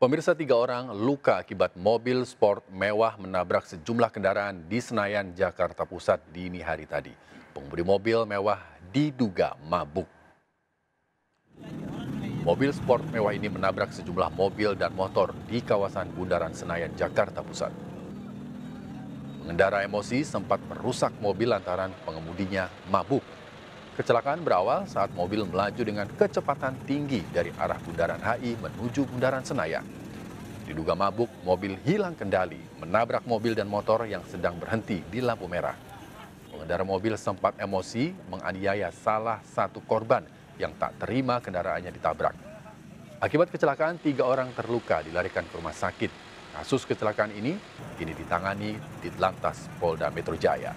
Pemirsa tiga orang luka akibat mobil sport mewah menabrak sejumlah kendaraan di Senayan, Jakarta Pusat dini hari tadi. Pengemudi mobil mewah diduga mabuk. Mobil sport mewah ini menabrak sejumlah mobil dan motor di kawasan Bundaran Senayan, Jakarta Pusat. Pengendara emosi sempat merusak mobil lantaran pengemudinya mabuk. Kecelakaan berawal saat mobil melaju dengan kecepatan tinggi dari arah Bundaran HI menuju Bundaran Senayan. Diduga mabuk, mobil hilang kendali, menabrak mobil dan motor yang sedang berhenti di lampu merah. Pengendara mobil sempat emosi menganiaya salah satu korban yang tak terima kendaraannya ditabrak. Akibat kecelakaan, tiga orang terluka dilarikan ke rumah sakit. Kasus kecelakaan ini kini ditangani di Lantas Polda Metro Jaya.